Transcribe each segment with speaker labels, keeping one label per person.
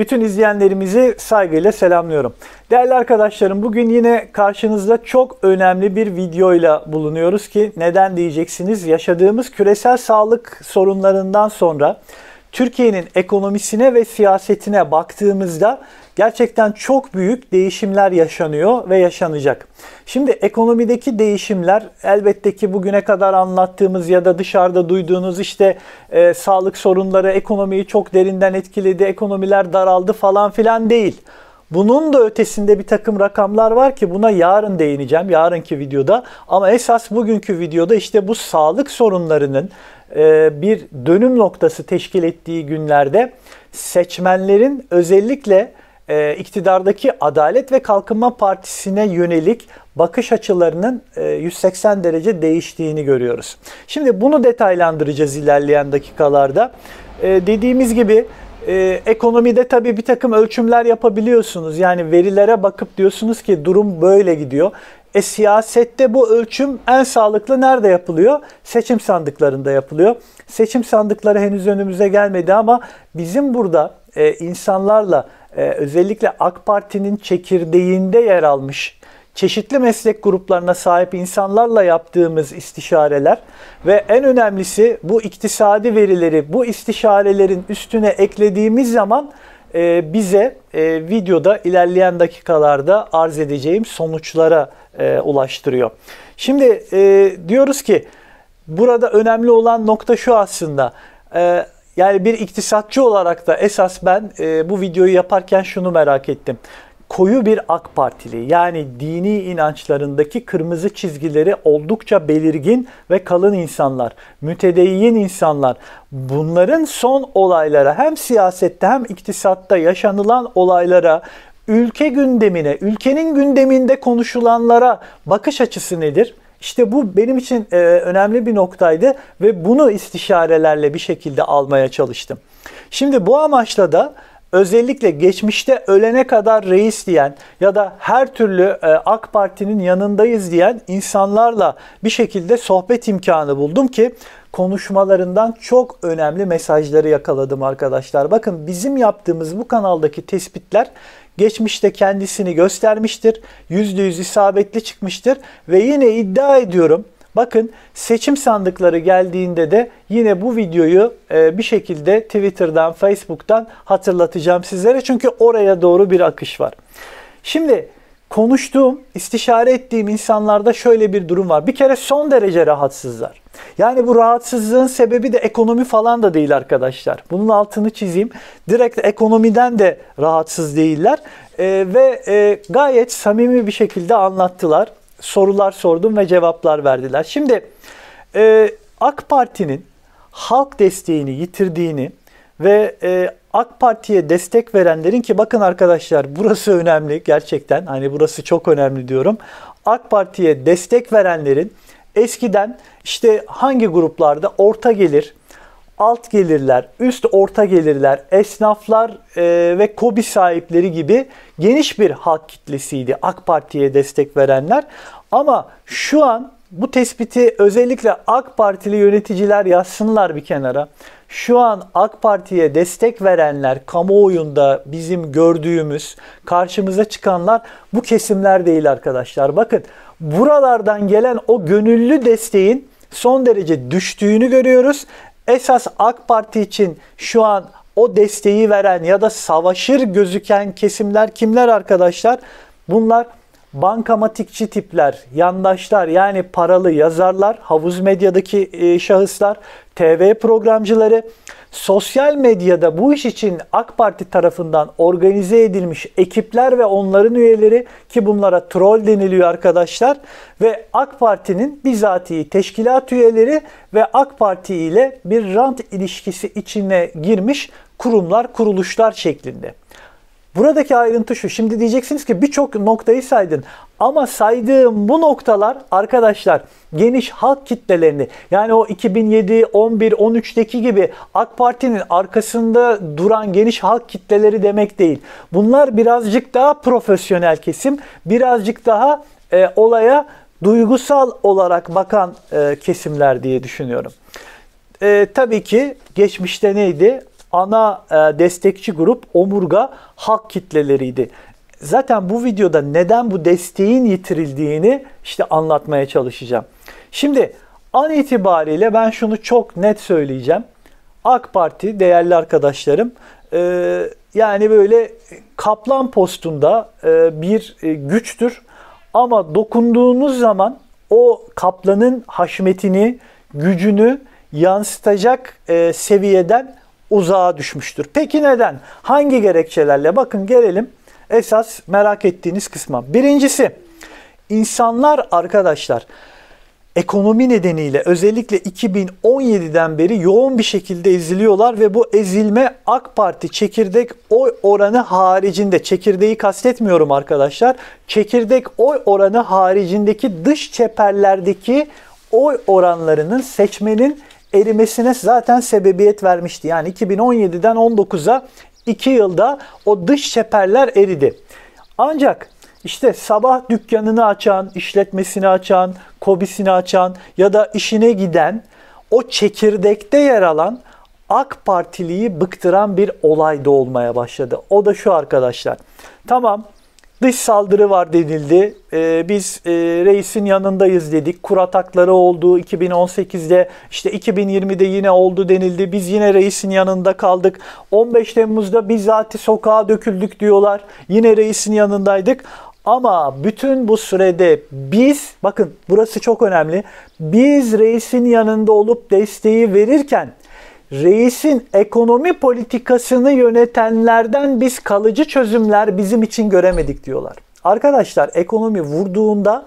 Speaker 1: Bütün izleyenlerimizi saygıyla selamlıyorum. Değerli arkadaşlarım bugün yine karşınızda çok önemli bir videoyla bulunuyoruz ki neden diyeceksiniz? Yaşadığımız küresel sağlık sorunlarından sonra Türkiye'nin ekonomisine ve siyasetine baktığımızda gerçekten çok büyük değişimler yaşanıyor ve yaşanacak. Şimdi ekonomideki değişimler elbette ki bugüne kadar anlattığımız ya da dışarıda duyduğunuz işte e, sağlık sorunları ekonomiyi çok derinden etkiledi, ekonomiler daraldı falan filan değil. Bunun da ötesinde bir takım rakamlar var ki buna yarın değineceğim yarınki videoda. Ama esas bugünkü videoda işte bu sağlık sorunlarının e, bir dönüm noktası teşkil ettiği günlerde seçmenlerin özellikle e, iktidardaki Adalet ve Kalkınma Partisi'ne yönelik bakış açılarının e, 180 derece değiştiğini görüyoruz. Şimdi bunu detaylandıracağız ilerleyen dakikalarda. E, dediğimiz gibi e, ekonomide tabii bir takım ölçümler yapabiliyorsunuz. Yani verilere bakıp diyorsunuz ki durum böyle gidiyor. E siyasette bu ölçüm en sağlıklı nerede yapılıyor? Seçim sandıklarında yapılıyor. Seçim sandıkları henüz önümüze gelmedi ama bizim burada e, insanlarla ee, özellikle AK Parti'nin çekirdeğinde yer almış çeşitli meslek gruplarına sahip insanlarla yaptığımız istişareler ve en önemlisi bu iktisadi verileri bu istişarelerin üstüne eklediğimiz zaman e, bize e, videoda ilerleyen dakikalarda arz edeceğim sonuçlara e, ulaştırıyor. Şimdi diyoruz ki burada önemli olan nokta şu aslında. Yani bir iktisatçı olarak da esas ben e, bu videoyu yaparken şunu merak ettim. Koyu bir AK Partili yani dini inançlarındaki kırmızı çizgileri oldukça belirgin ve kalın insanlar, mütedeyyin insanlar. Bunların son olaylara hem siyasette hem iktisatta yaşanılan olaylara ülke gündemine, ülkenin gündeminde konuşulanlara bakış açısı nedir? İşte bu benim için e, önemli bir noktaydı ve bunu istişarelerle bir şekilde almaya çalıştım. Şimdi bu amaçla da özellikle geçmişte ölene kadar reis diyen ya da her türlü e, AK Parti'nin yanındayız diyen insanlarla bir şekilde sohbet imkanı buldum ki konuşmalarından çok önemli mesajları yakaladım arkadaşlar. Bakın bizim yaptığımız bu kanaldaki tespitler geçmişte kendisini göstermiştir. yüzde yüz isabetli çıkmıştır ve yine iddia ediyorum Bakın seçim sandıkları geldiğinde de yine bu videoyu e, bir şekilde Twitter'dan, Facebook'tan hatırlatacağım sizlere. Çünkü oraya doğru bir akış var. Şimdi konuştuğum, istişare ettiğim insanlarda şöyle bir durum var. Bir kere son derece rahatsızlar. Yani bu rahatsızlığın sebebi de ekonomi falan da değil arkadaşlar. Bunun altını çizeyim. Direkt ekonomiden de rahatsız değiller. E, ve e, gayet samimi bir şekilde anlattılar. Sorular sordum ve cevaplar verdiler. Şimdi e, AK Parti'nin halk desteğini yitirdiğini ve e, AK Parti'ye destek verenlerin ki bakın arkadaşlar burası önemli gerçekten hani burası çok önemli diyorum. AK Parti'ye destek verenlerin eskiden işte hangi gruplarda orta gelir, alt gelirler, üst orta gelirler, esnaflar e, ve kobi sahipleri gibi geniş bir halk kitlesiydi AK Parti'ye destek verenler. Ama şu an bu tespiti özellikle AK Partili yöneticiler yazsınlar bir kenara şu an AK Parti'ye destek verenler kamuoyunda bizim gördüğümüz karşımıza çıkanlar bu kesimler değil arkadaşlar. Bakın buralardan gelen o gönüllü desteğin son derece düştüğünü görüyoruz. Esas AK Parti için şu an o desteği veren ya da savaşır gözüken kesimler kimler arkadaşlar? Bunlar bankamatikçi tipler, yandaşlar yani paralı yazarlar, havuz medyadaki e, şahıslar, TV programcıları, sosyal medyada bu iş için AK Parti tarafından organize edilmiş ekipler ve onların üyeleri ki bunlara troll deniliyor arkadaşlar ve AK Parti'nin bizatihi teşkilat üyeleri ve AK Parti ile bir rant ilişkisi içine girmiş kurumlar, kuruluşlar şeklinde. Buradaki ayrıntı şu. Şimdi diyeceksiniz ki birçok noktayı saydın. Ama saydığım bu noktalar arkadaşlar geniş halk kitlelerini yani o 2007, 11, 13'teki gibi AK Parti'nin arkasında duran geniş halk kitleleri demek değil. Bunlar birazcık daha profesyonel kesim, birazcık daha e, olaya duygusal olarak bakan e, kesimler diye düşünüyorum. E, tabii ki geçmişte neydi? ana e, destekçi grup omurga halk kitleleriydi. Zaten bu videoda neden bu desteğin yitirildiğini işte anlatmaya çalışacağım. Şimdi an itibariyle ben şunu çok net söyleyeceğim. AK Parti değerli arkadaşlarım e, yani böyle kaplan postunda e, bir güçtür. Ama dokunduğunuz zaman o kaplanın haşmetini, gücünü yansıtacak seviyeden uzağa düşmüştür. Peki neden? Hangi gerekçelerle? Bakın gelelim esas merak ettiğiniz kısma. Birincisi insanlar arkadaşlar ekonomi nedeniyle özellikle 2017'den beri yoğun bir şekilde eziliyorlar ve bu ezilme AK Parti çekirdek oy oranı haricinde çekirdeği kastetmiyorum arkadaşlar. Çekirdek oy oranı haricindeki dış çeperlerdeki oy oranlarının seçmenin erimesine zaten sebebiyet vermişti. Yani 2017'den 19'a 2 yılda o dış çeperler eridi. Ancak işte sabah dükkanını açan, işletmesini açan, kobisini açan ya da işine giden o çekirdekte yer alan AK Partiliyi bıktıran bir olay da olmaya başladı. O da şu arkadaşlar. Tamam Dış saldırı var denildi. Ee, biz e, reisin yanındayız dedik. Kur atakları oldu 2018'de işte 2020'de yine oldu denildi. Biz yine reisin yanında kaldık. 15 Temmuz'da bizzati sokağa döküldük diyorlar. Yine reisin yanındaydık. Ama bütün bu sürede biz, bakın burası çok önemli, biz reisin yanında olup desteği verirken reisin ekonomi politikasını yönetenlerden biz kalıcı çözümler bizim için göremedik diyorlar. Arkadaşlar ekonomi vurduğunda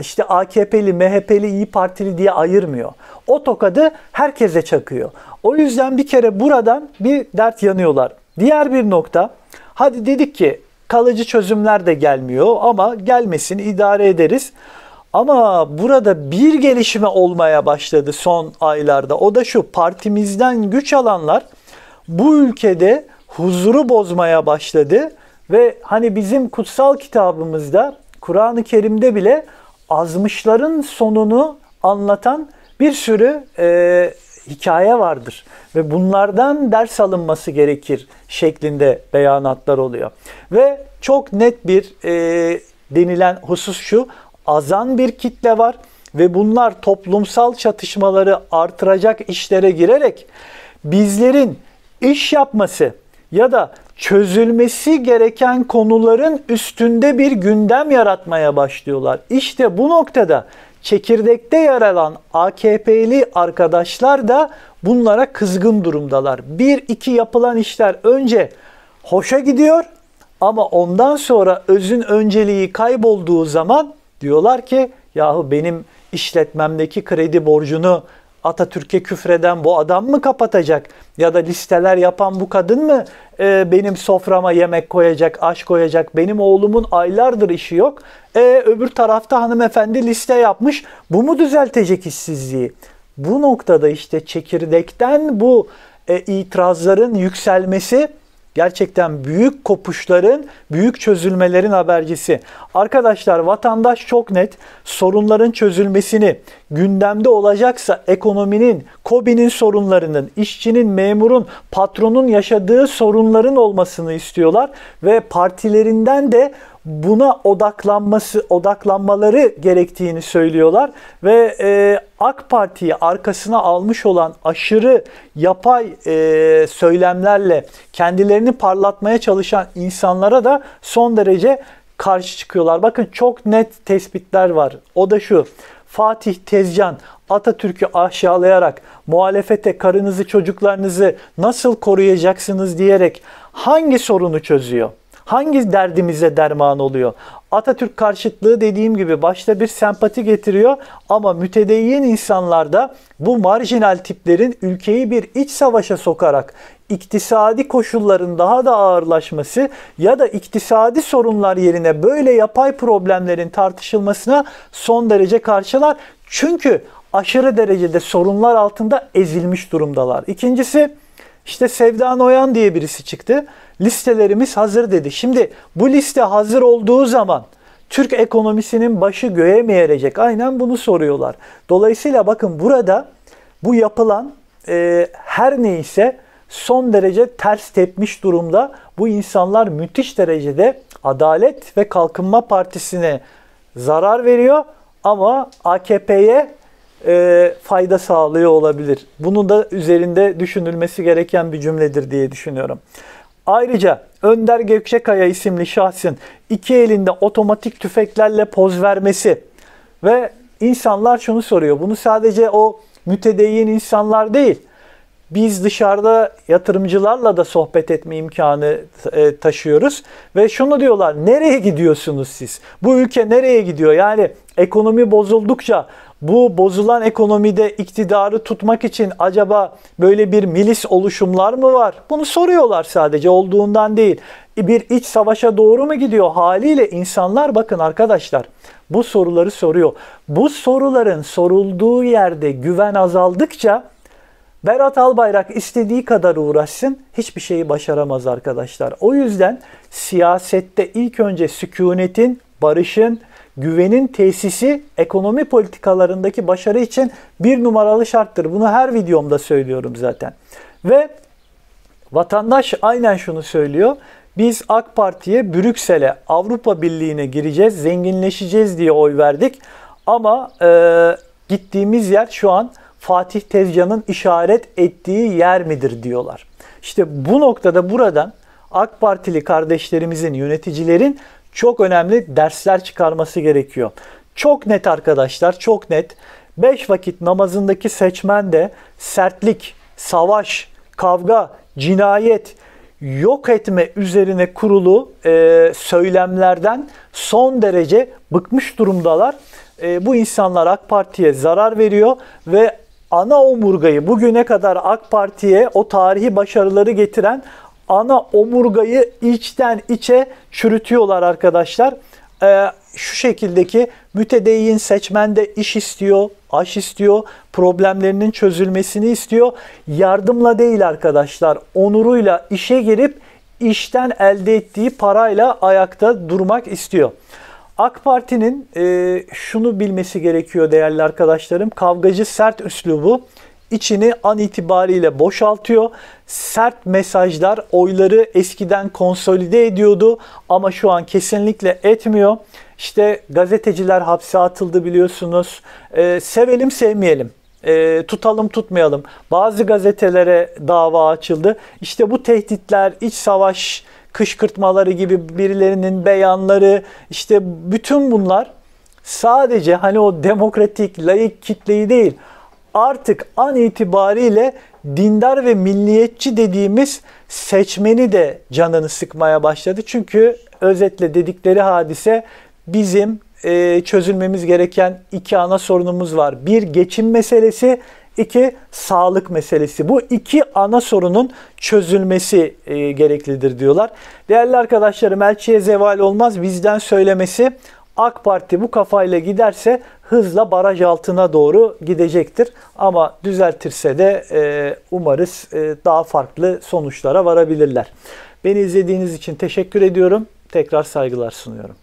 Speaker 1: işte AKP'li, MHP'li, İyi Partili diye ayırmıyor. O tokadı herkese çakıyor. O yüzden bir kere buradan bir dert yanıyorlar. Diğer bir nokta, hadi dedik ki kalıcı çözümler de gelmiyor ama gelmesin idare ederiz. Ama burada bir gelişme olmaya başladı son aylarda. O da şu partimizden güç alanlar bu ülkede huzuru bozmaya başladı ve hani bizim kutsal kitabımızda Kur'an-ı Kerim'de bile azmışların sonunu anlatan bir sürü e, hikaye vardır ve bunlardan ders alınması gerekir şeklinde beyanatlar oluyor. Ve çok net bir e, denilen husus şu azan bir kitle var ve bunlar toplumsal çatışmaları artıracak işlere girerek bizlerin iş yapması ya da çözülmesi gereken konuların üstünde bir gündem yaratmaya başlıyorlar. İşte bu noktada çekirdekte yer alan AKP'li arkadaşlar da bunlara kızgın durumdalar. Bir iki yapılan işler önce hoşa gidiyor ama ondan sonra özün önceliği kaybolduğu zaman Diyorlar ki yahu benim işletmemdeki kredi borcunu Atatürk'e küfreden bu adam mı kapatacak? Ya da listeler yapan bu kadın mı e, benim soframa yemek koyacak, aş koyacak? Benim oğlumun aylardır işi yok. E, öbür tarafta hanımefendi liste yapmış. Bu mu düzeltecek işsizliği? Bu noktada işte çekirdekten bu e, itirazların yükselmesi Gerçekten büyük kopuşların, büyük çözülmelerin habercisi. Arkadaşlar vatandaş çok net sorunların çözülmesini gündemde olacaksa ekonominin, KOBİ'nin sorunlarının, işçinin, memurun, patronun yaşadığı sorunların olmasını istiyorlar ve partilerinden de buna odaklanması odaklanmaları gerektiğini söylüyorlar ve e, AK Parti'yi arkasına almış olan aşırı yapay e, söylemlerle kendilerini parlatmaya çalışan insanlara da son derece karşı çıkıyorlar. Bakın çok net tespitler var. O da şu. Fatih Tezcan Atatürk'ü aşağılayarak muhalefete karınızı çocuklarınızı nasıl koruyacaksınız diyerek hangi sorunu çözüyor? hangi derdimize derman oluyor? Atatürk karşıtlığı dediğim gibi başta bir sempati getiriyor ama mütedeyyin insanlarda bu marjinal tiplerin ülkeyi bir iç savaşa sokarak iktisadi koşulların daha da ağırlaşması ya da iktisadi sorunlar yerine böyle yapay problemlerin tartışılmasına son derece karşılar. Çünkü aşırı derecede sorunlar altında ezilmiş durumdalar. İkincisi işte Sevda Noyan diye birisi çıktı. Listelerimiz hazır dedi. Şimdi bu liste hazır olduğu zaman Türk ekonomisinin başı göğe mi erecek? Aynen bunu soruyorlar. Dolayısıyla bakın burada bu yapılan e, her neyse son derece ters tepmiş durumda. Bu insanlar müthiş derecede Adalet ve Kalkınma Partisi'ne zarar veriyor ama AKP'ye e, fayda sağlıyor olabilir. bunun da üzerinde düşünülmesi gereken bir cümledir diye düşünüyorum. Ayrıca Önder Gökçekaya isimli şahsın iki elinde otomatik tüfeklerle poz vermesi ve insanlar şunu soruyor. Bunu sadece o mütedeyyin insanlar değil biz dışarıda yatırımcılarla da sohbet etme imkanı e, taşıyoruz ve şunu diyorlar nereye gidiyorsunuz siz? Bu ülke nereye gidiyor? Yani ekonomi bozuldukça bu bozulan ekonomide iktidarı tutmak için acaba böyle bir milis oluşumlar mı var? Bunu soruyorlar sadece olduğundan değil. E, bir iç savaşa doğru mu gidiyor? Haliyle insanlar bakın arkadaşlar bu soruları soruyor. Bu soruların sorulduğu yerde güven azaldıkça Berat Albayrak istediği kadar uğraşsın hiçbir şeyi başaramaz arkadaşlar. O yüzden siyasette ilk önce sükunetin, barışın, güvenin tesisi ekonomi politikalarındaki başarı için bir numaralı şarttır. Bunu her videomda söylüyorum zaten. Ve vatandaş aynen şunu söylüyor. Biz AK Parti'ye Brüksel'e, Avrupa Birliği'ne gireceğiz, zenginleşeceğiz diye oy verdik. Ama e, gittiğimiz yer şu an Fatih Tezcan'ın işaret ettiği yer midir diyorlar. İşte bu noktada buradan AK Partili kardeşlerimizin, yöneticilerin çok önemli dersler çıkarması gerekiyor. Çok net arkadaşlar, çok net. Beş vakit namazındaki seçmen de sertlik, savaş, kavga, cinayet, yok etme üzerine kurulu e, söylemlerden son derece bıkmış durumdalar. E, bu insanlar AK Parti'ye zarar veriyor ve ana omurgayı bugüne kadar AK Parti'ye o tarihi başarıları getiren ana omurgayı içten içe çürütüyorlar arkadaşlar. Ee, şu şekildeki mütedeyyin seçmende iş istiyor, aş istiyor, problemlerinin çözülmesini istiyor. Yardımla değil arkadaşlar, onuruyla işe girip işten elde ettiği parayla ayakta durmak istiyor. AK Parti'nin e, şunu bilmesi gerekiyor değerli arkadaşlarım. Kavgacı sert üslubu içini an itibariyle boşaltıyor. Sert mesajlar oyları eskiden konsolide ediyordu ama şu an kesinlikle etmiyor. İşte gazeteciler hapse atıldı biliyorsunuz. E, sevelim sevmeyelim e, tutalım tutmayalım. Bazı gazetelere dava açıldı. İşte bu tehditler, iç savaş kışkırtmaları gibi birilerinin beyanları, işte bütün bunlar sadece hani o demokratik, layık kitleyi değil, artık an itibariyle dindar ve milliyetçi dediğimiz seçmeni de canını sıkmaya başladı. Çünkü özetle dedikleri hadise bizim e, çözülmemiz gereken iki ana sorunumuz var. Bir geçim meselesi, iki sağlık meselesi. Bu iki ana sorunun çözülmesi e, gereklidir diyorlar. Değerli arkadaşlarım elçiye zeval olmaz bizden söylemesi AK Parti bu kafayla giderse hızla baraj altına doğru gidecektir. Ama düzeltirse de e, umarız e, daha farklı sonuçlara varabilirler. Beni izlediğiniz için teşekkür ediyorum. Tekrar saygılar sunuyorum.